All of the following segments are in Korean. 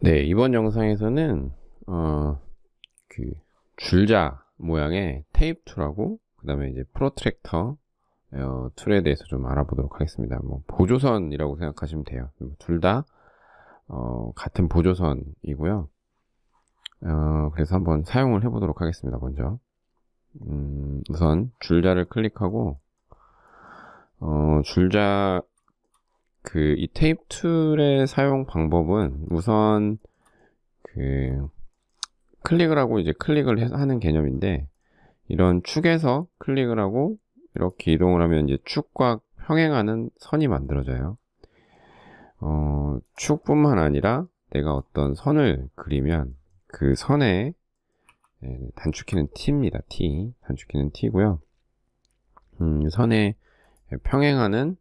네, 이번 영상에서는 어, 그 줄자 모양의 테이프 툴하고 그 다음에 이제 프로트랙터 어, 툴에 대해서 좀 알아보도록 하겠습니다. 뭐 보조선이라고 생각하시면 돼요. 뭐 둘다 어, 같은 보조선이고요. 어, 그래서 한번 사용을 해보도록 하겠습니다. 먼저 음, 우선 줄자를 클릭하고 어, 줄자 그이 테이프 툴의 사용 방법은 우선 그 클릭을 하고 이제 클릭을 하는 개념인데 이런 축에서 클릭을 하고 이렇게 이동을 하면 이제 축과 평행하는 선이 만들어져요. 어, 축뿐만 아니라 내가 어떤 선을 그리면 그 선에 예, 단축키는 T입니다. T 단축키는 T고요. 음, 선에 평행하는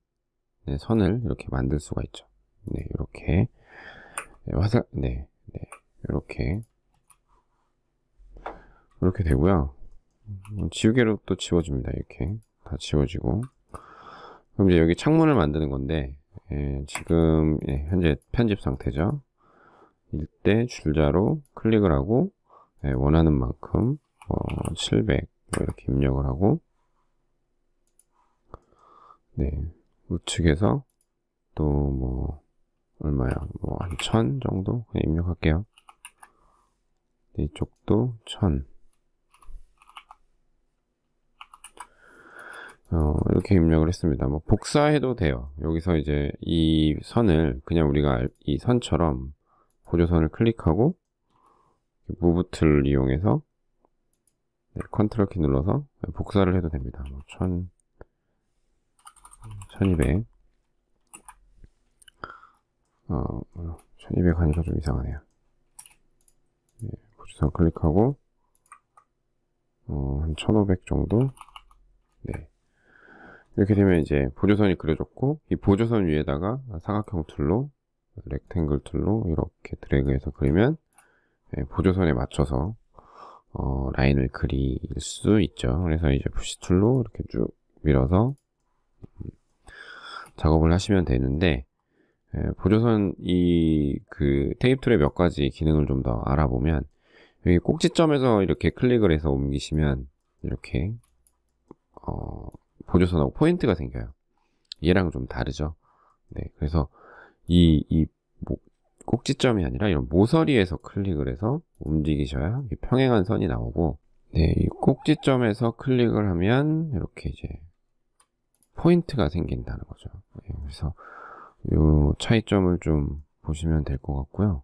네, 선을 이렇게 만들 수가 있죠. 네, 이렇게 네, 화살 네, 네, 이렇게 이렇게 되고요. 음, 지우개로 또지워집니다 이렇게 다 지워지고 그럼 이제 여기 창문을 만드는 건데 예, 지금 예, 현재 편집 상태죠. 이때 줄자로 클릭을 하고 예, 원하는 만큼 어, 700 뭐 이렇게 입력을 하고 네 우측에서 또 뭐 얼마야 뭐한 천 정도 그냥 입력할게요 이쪽도 천 어, 이렇게 입력을 했습니다. 뭐 복사해도 돼요. 여기서 이제 이 선을 그냥 우리가 이 선처럼 보조선을 클릭하고 무브툴 이용해서 네, 컨트롤 키 눌러서 복사를 해도 됩니다. 뭐 천, 1200 어, 1200 하니까 좀 이상하네요 예, 고추상 클릭하고 어, 한 1500 정도 네. 이렇게 되면 이제 보조선이 그려졌고 이 보조선 위에다가 사각형 툴로 렉탱글 툴로 이렇게 드래그해서 그리면 예, 보조선에 맞춰서 어, 라인을 그릴 수 있죠 그래서 이제 푸시 툴로 이렇게 쭉 밀어서 작업을 하시면 되는데 보조선 이 그 테이프 툴의 몇 가지 기능을 좀 더 알아보면 여기 꼭지점에서 이렇게 클릭을 해서 옮기시면 이렇게 어, 보조선하고 포인트가 생겨요. 얘랑 좀 다르죠. 네, 그래서 이, 이 뭐, 꼭지점이 아니라 이런 모서리에서 클릭을 해서 움직이셔야 평행한 선이 나오고 네, 이 꼭지점에서 클릭을 하면 이렇게 이제 포인트가 생긴다는 거죠. 예, 그래서 이 차이점을 좀 보시면 될 것 같고요.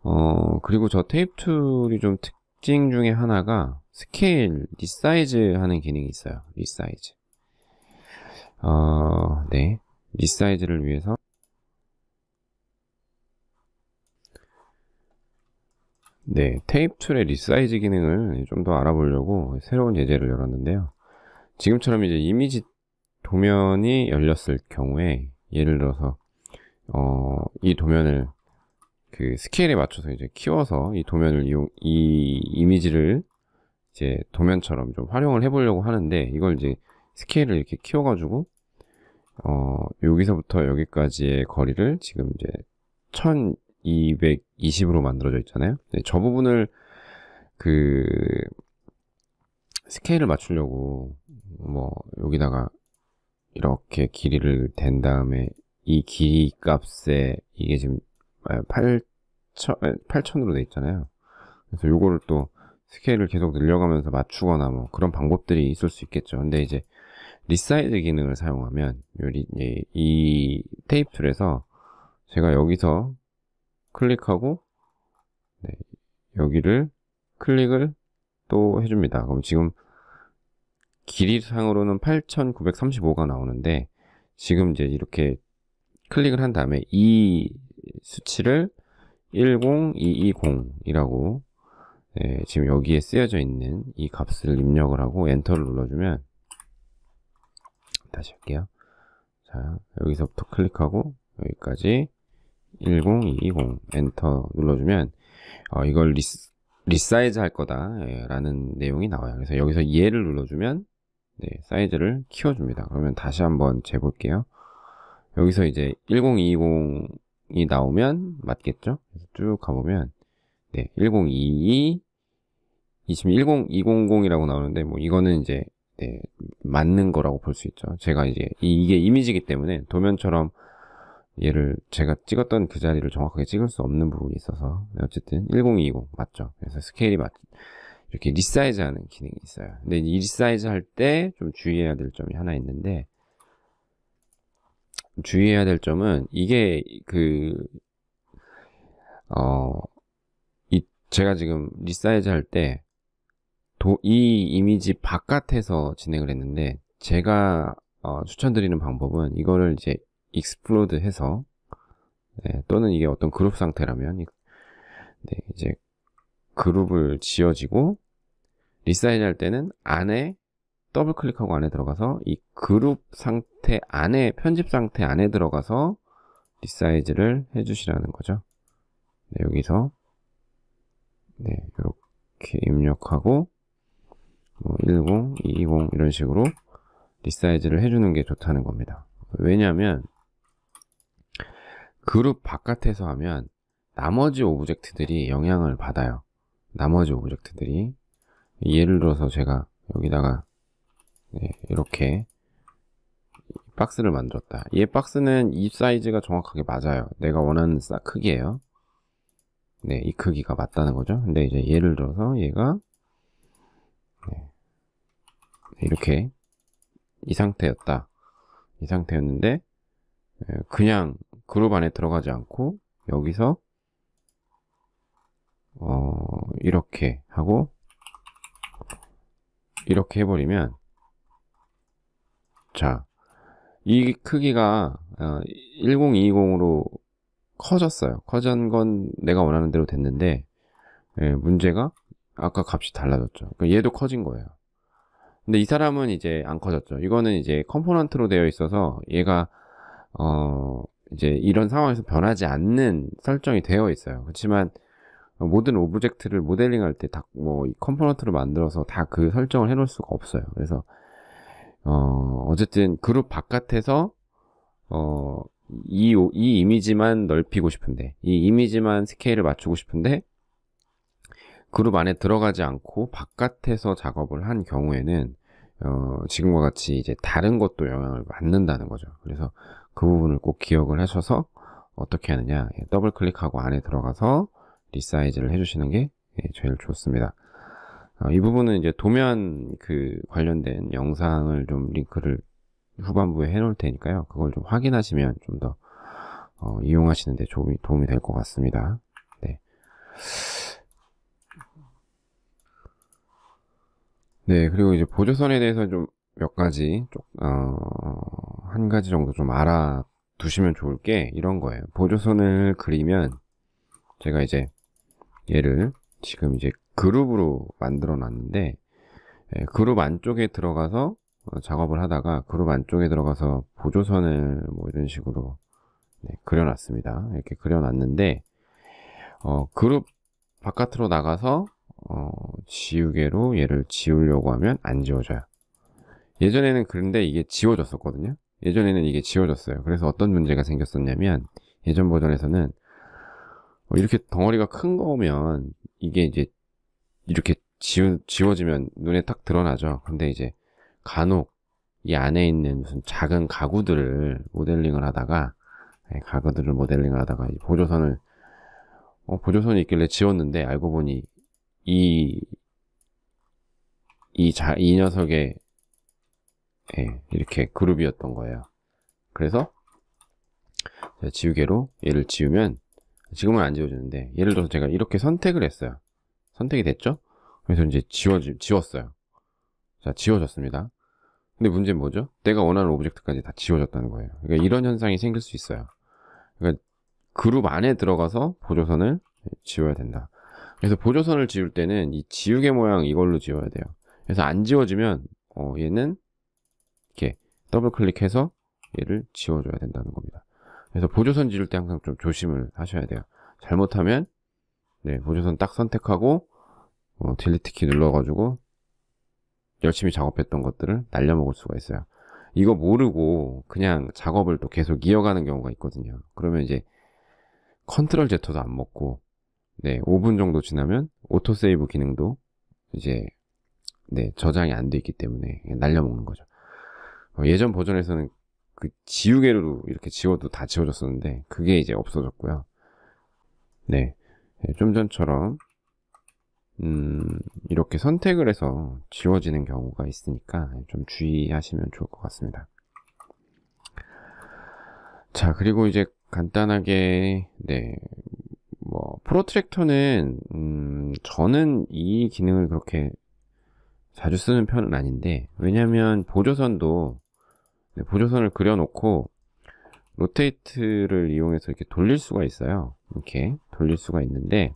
어, 그리고 저 테이프 툴이 좀 특징 중에 하나가 스케일, 리사이즈 하는 기능이 있어요. 리사이즈. 어, 네. 리사이즈를 위해서 네, 테이프 툴의 리사이즈 기능을 좀 더 알아보려고 새로운 예제를 열었는데요. 지금처럼 이제 이미지 도면이 열렸을 경우에 예를 들어서 어, 이 도면을 그 스케일에 맞춰서 이제 키워서 이 도면을 이용, 이 이미지를 이제 도면처럼 좀 활용을 해보려고 하는데 이걸 이제 스케일을 이렇게 키워가지고 어, 여기서부터 여기까지의 거리를 지금 이제 1220으로 만들어져 있잖아요. 네, 저 부분을 그 스케일을 맞추려고 뭐 여기다가 이렇게 길이를 댄 다음에 이 길이 값에 이게 지금 8,000으로 아, 아, 돼 있잖아요. 그래서 요거를 또 스케일을 계속 늘려가면서 맞추거나 뭐 그런 방법들이 있을 수 있겠죠. 근데 이제 리사이즈 기능을 사용하면 요리 예, 이, 이 테이프 툴에서 제가 여기서 클릭하고 네, 여기를 클릭을 또 해줍니다. 그럼 지금 길이상으로는 8,935가 나오는데 지금 이제 이렇게 클릭을 한 다음에 이 수치를 10220이라고 네, 예, 지금 여기에 쓰여져 있는 이 값을 입력을 하고 엔터를 눌러주면 다시 할게요. 자, 여기서부터 클릭하고 여기까지 10220 엔터 눌러주면 어, 이걸 리스, 리사이즈 할 거다라는 내용이 나와요. 그래서 여기서 예를 눌러주면 네, 사이즈를 키워줍니다. 그러면 다시 한번 재볼게요. 여기서 이제 1020이 나오면 맞겠죠? 그래서 쭉 가보면 네, 1022 지금 10200이라고 나오는데 뭐 이거는 이제 네, 맞는 거라고 볼 수 있죠. 제가 이제 이게 이미지이기 때문에 도면처럼 얘를 제가 찍었던 그 자리를 정확하게 찍을 수 없는 부분이 있어서 네, 어쨌든 1 0 2 0 맞죠. 그래서 스케일이 맞죠 이렇게 리사이즈하는 기능이 있어요. 근데 이 리사이즈 할 때 좀 주의해야 될 점이 하나 있는데 주의해야 될 점은 이게 그 어, 이 제가 지금 리사이즈 할 때 이 이미지 바깥에서 진행을 했는데 제가 어, 추천드리는 방법은 이거를 이제 익스플로드 해서 네, 또는 이게 어떤 그룹 상태라면 네, 이제 그룹을 지어지고 리사이즈할 때는 안에 더블 클릭하고 안에 들어가서 이 그룹 상태 안에 편집 상태 안에 들어가서 리사이즈를 해주시라는 거죠. 네, 여기서 네, 이렇게 입력하고 뭐 10, 20 이런 식으로 리사이즈를 해주는 게 좋다는 겁니다. 왜냐하면 그룹 바깥에서 하면 나머지 오브젝트들이 영향을 받아요. 나머지 오브젝트들이 예를 들어서 제가 여기다가 네, 이렇게 박스를 만들었다. 얘 박스는 입 사이즈가 정확하게 맞아요. 내가 원하는 크기예요. 네, 이 크기가 맞다는 거죠. 근데 이제 예를 들어서 얘가 네, 이렇게 이 상태였다. 이 상태였는데 네, 그냥 그룹 안에 들어가지 않고 여기서 어, 이렇게 하고 이렇게 해버리면 자, 이 크기가 1020으로 어, 커졌어요. 커진 건 내가 원하는 대로 됐는데 예, 문제가 아까 값이 달라졌죠. 그러니까 얘도 커진 거예요. 근데 이 사람은 이제 안 커졌죠. 이거는 이제 컴포넌트로 되어 있어서 얘가 어 이제 이런 상황에서 변하지 않는 설정이 되어 있어요. 그렇지만 모든 오브젝트를 모델링할 때 다뭐 컴포넌트로 만들어서 다 그 설정을 해놓을 수가 없어요. 그래서 어 어쨌든 그룹 바깥에서 어 이 이 이미지만 넓히고 싶은데 이 이미지만 스케일을 맞추고 싶은데 그룹 안에 들어가지 않고 바깥에서 작업을 한 경우에는 어, 지금과 같이 이제 다른 것도 영향을 받는다는 거죠. 그래서 그 부분을 꼭 기억을 하셔서 어떻게 하느냐 예, 더블 클릭하고 안에 들어가서 리사이즈를 해주시는 게 예, 제일 좋습니다. 어, 이 부분은 이제 도면 그 관련된 영상을 좀 링크를 후반부에 해놓을 테니까요. 그걸 좀 확인하시면 좀더 어, 이용하시는데 도움이, 도움이 될 것 같습니다. 네. 네, 그리고 이제 보조선에 대해서 좀 몇 가지, 어, 한 가지 정도 좀 알아두시면 좋을 게 이런 거예요. 보조선을 그리면 제가 이제 얘를 지금 이제 그룹으로 만들어 놨는데 예, 그룹 안쪽에 들어가서 어, 작업을 하다가 그룹 안쪽에 들어가서 보조선을 뭐 이런 식으로 네, 그려놨습니다. 이렇게 그려놨는데 어, 그룹 바깥으로 나가서 어, 지우개로 얘를 지우려고 하면 안 지워져요. 예전에는 그런데 이게 지워졌었거든요. 예전에는 이게 지워졌어요. 그래서 어떤 문제가 생겼었냐면 예전 버전에서는 뭐 이렇게 덩어리가 큰 거면 이게 이제 이렇게 지워, 지워지면 눈에 딱 드러나죠. 근데 이제 간혹 이 안에 있는 무슨 작은 가구들을 모델링을 하다가 예, 가구들을 모델링을 하다가 보조선을 어, 보조선이 있길래 지웠는데 알고 보니 이 이 자 이 녀석의 예, 이렇게 그룹이었던 거예요. 그래서 지우개로 얘를 지우면 지금은 안 지워지는데 예를 들어서 제가 이렇게 선택을 했어요. 선택이 됐죠? 그래서 이제 지워지, 지웠어요. 자, 지워졌습니다. 근데 문제는 뭐죠? 내가 원하는 오브젝트까지 다 지워졌다는 거예요. 그러니까 이런 현상이 생길 수 있어요. 그러니까 그룹 안에 들어가서 보조선을 지워야 된다. 그래서 보조선을 지울 때는 이 지우개 모양 이걸로 지워야 돼요. 그래서 안 지워지면 어, 얘는 이렇게 더블 클릭해서 얘를 지워줘야 된다는 겁니다. 그래서 보조선 지를 때 항상 좀 조심을 하셔야 돼요. 잘못하면 네, 보조선 딱 선택하고 어, 딜리트 키 눌러가지고 열심히 작업했던 것들을 날려먹을 수가 있어요. 이거 모르고 그냥 작업을 또 계속 이어가는 경우가 있거든요. 그러면 이제 컨트롤 제터도 안 먹고 네, 5분 정도 지나면 오토세이브 기능도 이제 네, 저장이 안 돼 있기 때문에 날려먹는 거죠. 어, 예전 버전에서는 그 지우개로 이렇게 지워도 다 지워졌었는데 그게 이제 없어졌고요. 네, 예, 좀 전처럼 음, 이렇게 선택을 해서 지워지는 경우가 있으니까 좀 주의하시면 좋을 것 같습니다. 자, 그리고 이제 간단하게, 네, 뭐, 프로트랙터는, 음, 저는 이 기능을 그렇게 자주 쓰는 편은 아닌데, 왜냐면 보조선도 네, 보조선을 그려놓고 로테이트를 이용해서 이렇게 돌릴 수가 있어요. 이렇게 돌릴 수가 있는데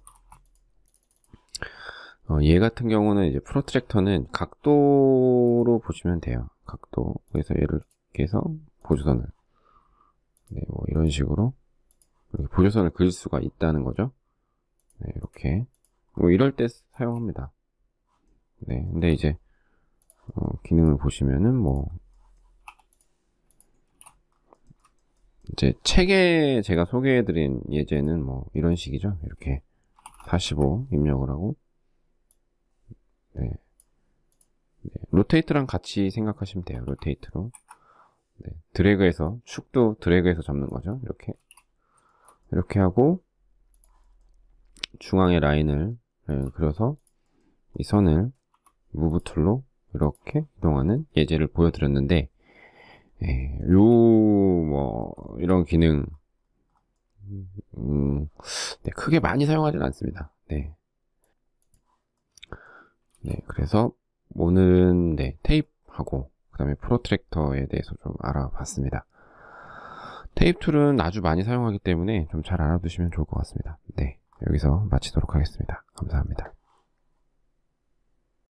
어, 얘 같은 경우는 이제 프로트랙터는 각도로 보시면 돼요. 각도. 그래서 얘를 이렇게 해서 보조선을 네, 뭐 이런 식으로 보조선을 그릴 수가 있다는 거죠. 네, 이렇게 뭐 이럴 때 사용합니다. 네, 근데 이제 어, 기능을 보시면은 뭐 이제 책에 제가 소개해드린 예제는 뭐 이런 식이죠. 이렇게 45 입력을 하고 네. 네. 로테이트랑 같이 생각하시면 돼요. 로테이트로 네. 드래그해서 축도 드래그해서 잡는 거죠. 이렇게 이렇게 하고 중앙에 라인을 네, 그려서 이 선을 무브 툴로 이렇게 이동하는 예제를 보여드렸는데 예, 요, 뭐, 이런 기능, 음, 네, 크게 많이 사용하진 않습니다. 네. 네, 그래서 오늘은 네, 테이프하고, 그 다음에 프로트랙터에 대해서 좀 알아봤습니다. 테이프 툴은 아주 많이 사용하기 때문에 좀 잘 알아두시면 좋을 것 같습니다. 네, 여기서 마치도록 하겠습니다. 감사합니다.